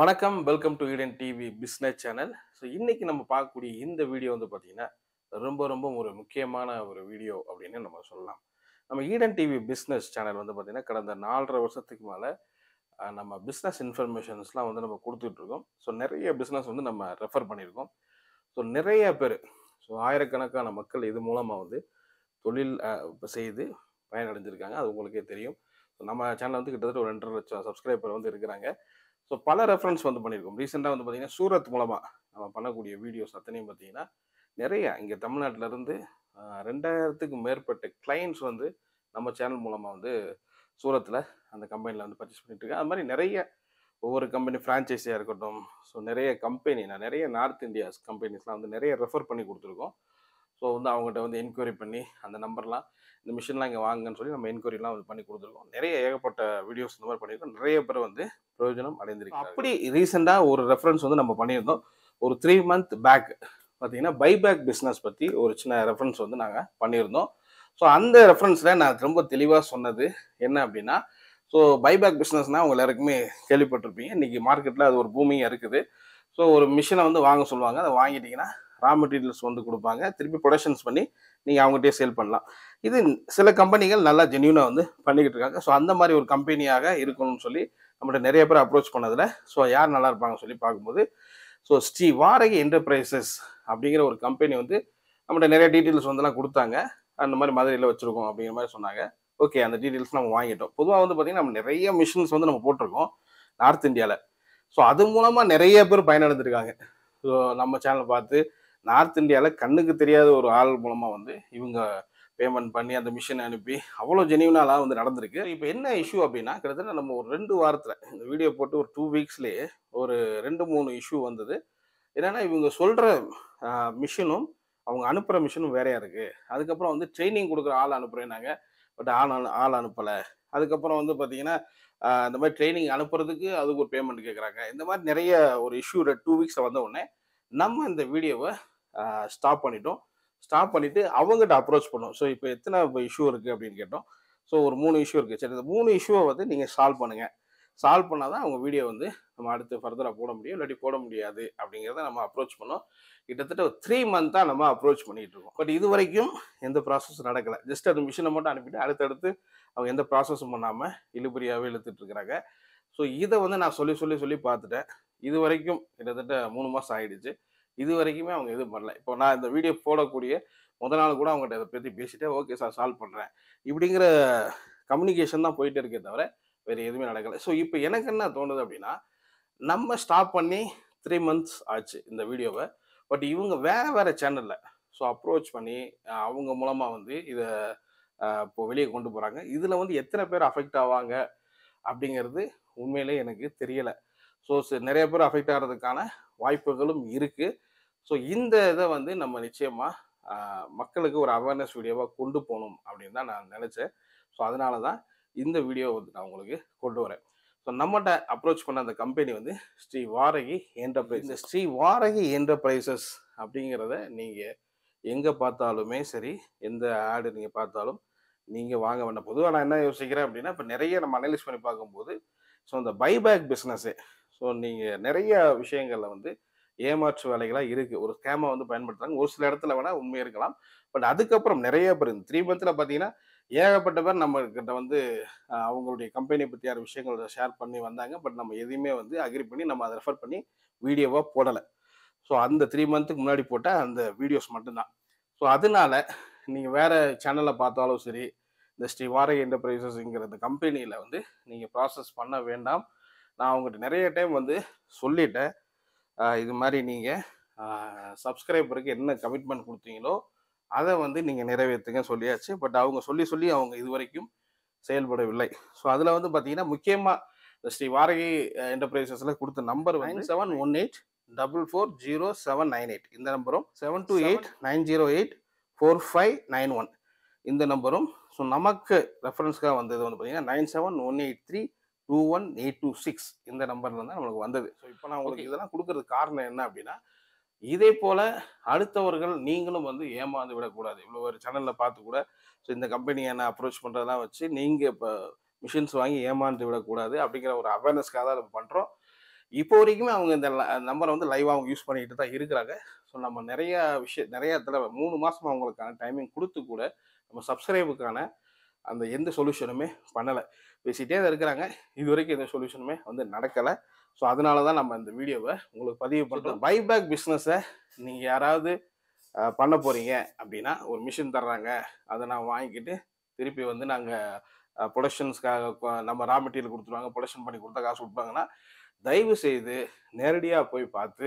வணக்கம் welcome to Eden TV business channel so இன்னைக்கு நம்ம பார்க்கக்கூடிய இந்த வீடியோ வந்து பார்த்தீங்கன்னா ரொம்ப ரொம்ப ஒரு முக்கியமான ஒரு வீடியோ அப்படின்னு நம்ம சொல்லலாம் நம்ம ஈடன் டிவி பிஸ்னஸ் சேனல் வந்து பார்த்தீங்கன்னா கடந்த நாலரை வருஷத்துக்கு மேலே நம்ம பிஸ்னஸ் இன்ஃபர்மேஷன்ஸ்லாம் வந்து நம்ம கொடுத்துட்ருக்கோம் ஸோ நிறைய பிஸ்னஸ் வந்து நம்ம ரெஃபர் பண்ணியிருக்கோம் ஸோ நிறைய பேர் ஸோ ஆயிரக்கணக்கான மக்கள் இது மூலமாக வந்து தொழில் செய்து பயனடைஞ்சிருக்காங்க அது உங்களுக்கே தெரியும் நம்ம சேனல் வந்து கிட்டத்தட்ட ஒரு ரெண்டரை லட்சம் சப்ஸ்கிரைபர் வந்து இருக்கிறாங்க ஸோ பல ரெஃபரன்ஸ் வந்து பண்ணியிருக்கோம் ரீசெண்டாக வந்து பார்த்திங்கன்னா சூரத் மூலமாக நம்ம பண்ணக்கூடிய வீடியோஸ் அத்தனையும் பார்த்திங்கன்னா நிறைய இங்கே தமிழ்நாட்டிலேருந்து ரெண்டாயிரத்துக்கு மேற்பட்ட கிளைண்ட்ஸ் வந்து நம்ம சேனல் மூலமாக வந்து சூரத்தில் அந்த கம்பெனியில் வந்து பர்ச்சேஸ் பண்ணிட்டுருக்கேன் அது மாதிரி நிறைய ஒவ்வொரு கம்பெனி ஃப்ரான்ச்சைஸியாக இருக்கட்டும் ஸோ நிறைய கம்பெனி நான் நிறைய நார்த் இந்தியாஸ் கம்பெனிஸ்லாம் வந்து நிறைய ரெஃபர் பண்ணி கொடுத்துருக்கோம் ஸோ வந்து அவங்ககிட்ட வந்து என்கொயரி பண்ணி அந்த நம்பர்லாம் இந்த மிஷின்லாம் இங்கே வாங்குன்னு சொல்லி நம்ம என்கொயரிலாம் வந்து பண்ணி கொடுத்துருக்கோம் நிறைய ஏகப்பட்ட வீடியோஸ் இந்த மாதிரி பண்ணியிருக்கோம் நிறைய பேர் வந்து பிரயோஜனம் அடைந்திருக்கு அப்படி ரீசெண்டாக ஒரு ரெஃபரன்ஸ் வந்து நம்ம பண்ணியிருந்தோம் ஒரு த்ரீ மந்த் பேக் பார்த்தீங்கன்னா பைபேக் பிஸ்னஸ் பற்றி ஒரு சின்ன ரெஃபரன்ஸ் வந்து நாங்கள் பண்ணியிருந்தோம் ஸோ அந்த ரெஃபரன்ஸில் நான் ரொம்ப தெளிவாக சொன்னது என்ன அப்படின்னா ஸோ பைபேக் பிஸ்னஸ்னால் உங்கள் எல்லாருக்குமே கேள்விப்பட்டிருப்பீங்க இன்றைக்கி மார்க்கெட்டில் அது ஒரு பூமியாக இருக்குது ஸோ ஒரு மிஷினை வந்து வாங்க சொல்லுவாங்க அதை வாங்கிட்டிங்கன்னா ரா மெட்டீரியல்ஸ் வந்து கொடுப்பாங்க திருப்பி ப்ரொடக்ஷன்ஸ் பண்ணி நீங்கள் அவங்ககிட்டயே சேல் பண்ணலாம் இது சில கம்பெனிகள் நல்லா ஜென்யூனாக வந்து பண்ணிக்கிட்டு இருக்காங்க ஸோ அந்த மாதிரி ஒரு கம்பெனியாக இருக்கணும்னு சொல்லி நம்மகிட்ட நிறைய பேர் அப்ரோச் பண்ணதில் ஸோ யார் நல்லா இருப்பாங்கன்னு சொல்லி பார்க்கும்போது ஸோ ஸ்ரீ வாரகி என்டர்பிரைசஸ் அப்படிங்கிற ஒரு கம்பெனி வந்து நம்மகிட்ட நிறைய டீட்டெயில்ஸ் வந்துலாம் கொடுத்தாங்க அந்த மாதிரி மதுரையில் வச்சுருக்கோம் அப்படிங்கிற மாதிரி சொன்னாங்க ஓகே அந்த டீட்டெயில்ஸ் நம்ம வாங்கிட்டோம் பொதுவாக வந்து பார்த்திங்கன்னா நம்ம நிறைய மிஷின்ஸ் வந்து நம்ம போட்டிருக்கோம் நார்த் இந்தியாவில் ஸோ அது மூலமாக நிறைய பேர் பயனடைந்திருக்காங்க ஸோ நம்ம சேனல் பார்த்து நார்த் இந்தியாவில் கண்ணுக்கு தெரியாத ஒரு ஆள் மூலமாக வந்து இவங்க பேமெண்ட் பண்ணி அந்த மிஷினை அனுப்பி அவ்வளோ ஜெனியூனாலாம் வந்து நடந்திருக்கு இப்போ என்ன இஷ்யூ அப்படின்னா கிட்டத்தட்ட நம்ம ஒரு ரெண்டு வாரத்தில் இந்த வீடியோ போட்டு ஒரு டூ வீக்ஸ்லேயே ஒரு ரெண்டு மூணு இஷ்யூ வந்தது என்னென்னா இவங்க சொல்கிற மிஷினும் அவங்க அனுப்புகிற மிஷினும் வேறையாக இருக்குது அதுக்கப்புறம் வந்து ட்ரைனிங் கொடுக்குற ஆள் அனுப்புகிறேன்னாங்க பட் ஆள் அனு ஆள் அனுப்பலை அதுக்கப்புறம் வந்து பார்த்தீங்கன்னா இந்த மாதிரி ட்ரைனிங் அனுப்புறதுக்கு அதுக்கு ஒரு பேமெண்ட் கேட்குறாங்க இந்த மாதிரி நிறைய ஒரு இஷ்யூ டூ வீக்ஸில் வந்த உடனே நம்ம இந்த வீடியோவை ஸ்டாப் பண்ணிட்டோம் ஸ்டாப் பண்ணிவிட்டு அவங்ககிட்ட அப்ரோச் பண்ணோம் ஸோ இப்போ எத்தனை இப்போ இஷ்யூ இருக்குது அப்படின்னு கேட்டோம் ஸோ ஒரு மூணு இஷ்யூ இருக்குது சரி இந்த மூணு இஷ்யூவை வந்து நீங்கள் சால்வ் பண்ணுங்கள் சால்வ் பண்ணால் தான் அவங்க வீடியோ வந்து நம்ம அடுத்து ஃபர்தராக போட முடியும் இல்லாட்டி போட முடியாது அப்படிங்கிறத நம்ம அப்ரோச் பண்ணோம் கிட்டத்தட்ட ஒரு த்ரீ மந்த்தாக நம்ம அப்ரோச் பண்ணிகிட்டு இருக்கோம் பட் இது வரைக்கும் எந்த ப்ராசஸும் நடக்கலை ஜஸ்ட் அந்த மிஷினை மட்டும் அனுப்பிட்டு அடுத்தடுத்து அவங்க எந்த ப்ராசஸும் பண்ணாமல் இழுபறியாகவே இழுத்துட்டு ஸோ இதை வந்து நான் சொல்லி சொல்லி சொல்லி பார்த்துட்டேன் இது வரைக்கும் கிட்டத்தட்ட மூணு மாதம் ஆகிடுச்சு இது வரைக்குமே அவங்க எதுவும் பண்ணல இப்போ நான் இந்த வீடியோ போடக்கூடிய முத நாள் கூட அவங்ககிட்ட இதை பற்றி பேசிட்டே ஓகே சார் சால்வ் பண்ணுறேன் இப்படிங்கிற கம்யூனிகேஷன் தான் போயிட்டு இருக்கே தவிர வேறு எதுவுமே நடக்கலை ஸோ இப்போ எனக்கு என்ன தோணுது அப்படின்னா நம்ம ஸ்டாப் பண்ணி த்ரீ மந்த்ஸ் ஆச்சு இந்த வீடியோவை பட் இவங்க வேறு வேறு சேனலில் ஸோ அப்ரோச் பண்ணி அவங்க மூலமாக வந்து இதை இப்போ வெளியே கொண்டு போகிறாங்க இதில் வந்து எத்தனை பேர் அஃபெக்ட் ஆவாங்க அப்படிங்கிறது உண்மையிலே எனக்கு தெரியலை ஸோ நிறைய பேர் அஃபெக்ட் ஆகிறதுக்கான வாய்ப்புகளும் இருக்குது ஸோ இந்த இதை வந்து நம்ம நிச்சயமாக மக்களுக்கு ஒரு அவேர்னஸ் வீடியோவாக கொண்டு போகணும் அப்படின்னு தான் நான் நினச்சேன் ஸோ அதனால தான் இந்த வீடியோ வந்து நான் உங்களுக்கு கொண்டு வரேன் ஸோ நம்மகிட்ட அப்ரோச் பண்ண அந்த கம்பெனி வந்து ஸ்ரீ வாரகி என்டர்பிரைஸ் இந்த ஸ்ரீ வாரகி என்டர்பிரைசஸ் அப்படிங்கிறத நீங்கள் எங்கே பார்த்தாலுமே சரி எந்த ஆடு நீங்கள் பார்த்தாலும் நீங்கள் வாங்க வேண்டாம் பொதுவாக நான் என்ன யோசிக்கிறேன் அப்படின்னா இப்போ நிறைய நம்ம அனலைஸ் பண்ணி பார்க்கும்போது ஸோ இந்த பைபேக் பிஸ்னஸ்ஸு ஸோ நீங்கள் நிறைய விஷயங்களில் வந்து ஏமாற்று வேலைகளாக இருக்குது ஒரு ஸ்கேமை வந்து பயன்படுத்துகிறாங்க ஒரு சில இடத்துல வேணால் உண்மையாக இருக்கலாம் பட் அதுக்கப்புறம் நிறைய பேர் இந்த த்ரீ மந்த்தில் பார்த்தீங்கன்னா ஏகப்பட்ட பேர் நம்மக்கிட்ட வந்து அவங்களுடைய கம்பெனி பற்றியார் விஷயங்களை ஷேர் பண்ணி வந்தாங்க பட் நம்ம எதையுமே வந்து அக்ரி பண்ணி நம்ம அதை ரெஃபர் பண்ணி வீடியோவாக போடலை ஸோ அந்த த்ரீ மந்த்துக்கு முன்னாடி போட்டால் அந்த வீடியோஸ் மட்டும்தான் ஸோ அதனால நீங்கள் வேறு சேனலை பார்த்தாலும் சரி இந்த வாரக என்டர்பிரைசஸ்ங்கிற இந்த கம்பெனியில் வந்து நீங்கள் ப்ராசஸ் பண்ண வேண்டாம் நான் அவங்ககிட்ட நிறைய டைம் வந்து சொல்லிட்டேன் இது மாதிரி நீங்கள் சப்ஸ்கிரைபருக்கு என்ன கமிட்மெண்ட் கொடுத்தீங்களோ அதை வந்து நீங்கள் நிறைவேற்றுங்க சொல்லியாச்சு பட் அவங்க சொல்லி சொல்லி அவங்க இது வரைக்கும் செயல்படவில்லை ஸோ அதில் வந்து பார்த்தீங்கன்னா முக்கியமாக ஸ்ரீ வாரகி என்டர்பிரைசஸில் கொடுத்த number nine seven one eight double four zero seven nine eight இந்த நம்பரும் seven two eight nine zero eight four five nine one இந்த நம்பரும் ஸோ நமக்கு ரெஃபரன்ஸ்க்காக வந்தது வந்து பார்த்தீங்கன்னா nine seven one eight three two one eight two six இந்த நம்பர்ல தான் நம்மளுக்கு வந்தது ஸோ இப்போ நான் உங்களுக்கு இதெல்லாம் கொடுக்கறது காரணம் என்ன அப்படின்னா இதே போல அடுத்தவர்கள் நீங்களும் வந்து ஏமாந்து விடக்கூடாது இவ்வளோ ஒரு சேனலில் பார்த்து கூட ஸோ இந்த கம்பெனியை நான் அப்ரோச் பண்ணுறதெல்லாம் வச்சு நீங்கள் இப்போ மிஷின்ஸ் வாங்கி ஏமாந்து விடக்கூடாது அப்படிங்கிற ஒரு அவேர்னஸ்க்காக தான் நம்ம பண்ணுறோம் இப்போ வரைக்குமே அவங்க இந்த நம்பரை வந்து லைவாக அவங்க யூஸ் பண்ணிக்கிட்டு தான் இருக்கிறாங்க ஸோ நம்ம நிறையா விஷயம் நிறையா தடவை மூணு மாதம் அவங்களுக்கான டைமிங் கொடுத்து கூட நம்ம சப்ஸ்கிரைபுக்கான அந்த எந்த சொல்யூஷனுமே பண்ணலை பேசிகிட்டே தான் இருக்கிறாங்க இது வரைக்கும் எந்த சொல்யூஷனுமே வந்து நடக்கலை ஸோ அதனால தான் நம்ம இந்த வீடியோவை உங்களுக்கு பதிவு பண்ணுறோம் பைபேக் பிஸ்னஸை நீங்கள் யாராவது பண்ண போகிறீங்க அப்படின்னா ஒரு மிஷின் தர்றாங்க அதை நான் வாங்கிக்கிட்டு திருப்பி வந்து நாங்கள் ப்ரொடக்ஷன்ஸ்க்காக நம்ம ரா மெட்டீரியல் கொடுத்துருவாங்க ப்ரொடக்ஷன் பண்ணி கொடுத்தா காசு கொடுப்பாங்கன்னா தயவு செய்து நேரடியாக போய் பார்த்து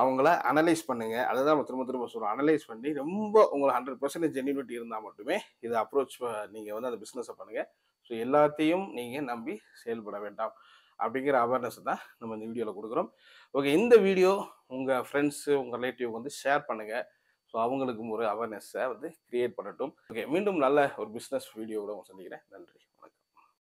அவங்கள அனலைஸ் பண்ணுங்க அதை தான் நம்ம திரும்ப திரும்ப சொல்கிறோம் அனலைஸ் பண்ணி ரொம்ப உங்களுக்கு ஹண்ட்ரட் பர்சன்டேஜ் ஜென்யூனிட்டி இருந்தால் மட்டுமே இதை அப்ரோச் நீங்கள் வந்து அந்த பிஸ்னஸை பண்ணுங்கள் ஸோ எல்லாத்தையும் நீங்கள் நம்பி செயல்பட வேண்டாம் அப்படிங்கிற அவேர்னஸ் தான் நம்ம இந்த வீடியோவில் கொடுக்குறோம் ஓகே இந்த வீடியோ உங்கள் ஃப்ரெண்ட்ஸு உங்கள் ரிலேட்டிவ் வந்து ஷேர் பண்ணுங்கள் ஸோ அவங்களுக்கும் ஒரு அவேர்னஸ்ஸை வந்து க்ரியேட் பண்ணட்டும் ஓகே மீண்டும் நல்ல ஒரு பிஸ்னஸ் வீடியோவோட சந்திக்கிறேன் நன்றி